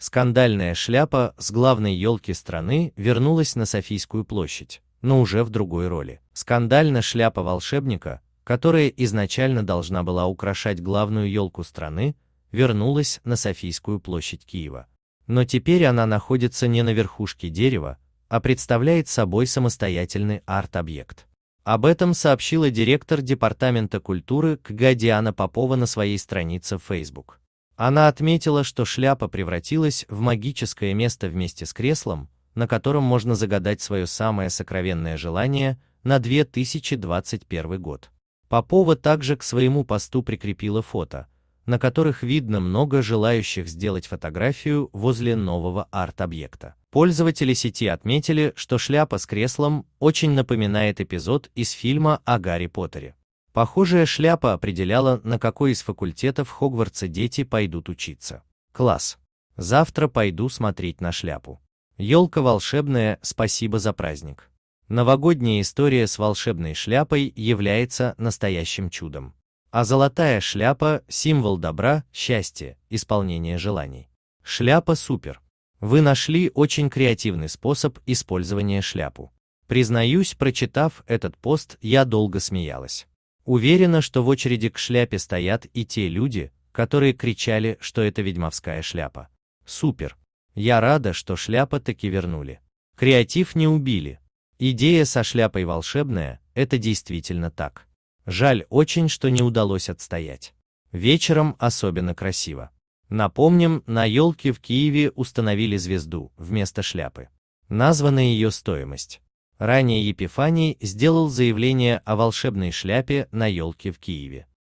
Скандальная шляпа с главной елки страны вернулась на Софийскую площадь, но уже в другой роли. Скандальная шляпа волшебника, которая изначально должна была украшать главную елку страны, вернулась на Софийскую площадь Киева. Но теперь она находится не на верхушке дерева, а представляет собой самостоятельный арт-объект. Об этом сообщила директор Департамента культуры Кгадиана Попова на своей странице в Facebook. Она отметила, что шляпа превратилась в магическое место вместе с креслом, на котором можно загадать свое самое сокровенное желание на 2021 год. Попова также к своему посту прикрепила фото, на которых видно много желающих сделать фотографию возле нового арт-объекта. Пользователи сети отметили, что шляпа с креслом очень напоминает эпизод из фильма о Гарри Поттере. Похожая шляпа определяла, на какой из факультетов Хогвартса дети пойдут учиться. Класс. Завтра пойду смотреть на шляпу. Елка волшебная, спасибо за праздник. Новогодняя история с волшебной шляпой является настоящим чудом. А золотая шляпа – символ добра, счастья, исполнения желаний. Шляпа супер. Вы нашли очень креативный способ использования шляпу. Признаюсь, прочитав этот пост, я долго смеялась. Уверена, что в очереди к шляпе стоят и те люди, которые кричали, что это ведьмовская шляпа. Супер! Я рада, что шляпа таки вернули. Креатив не убили. Идея со шляпой волшебная, это действительно так. Жаль очень, что не удалось отстоять. Вечером особенно красиво. Напомним, на елке в Киеве установили звезду вместо шляпы. Названа ее стоимость. Ранее Епифаний сделал заявление о волшебной шляпе на елке в Киеве.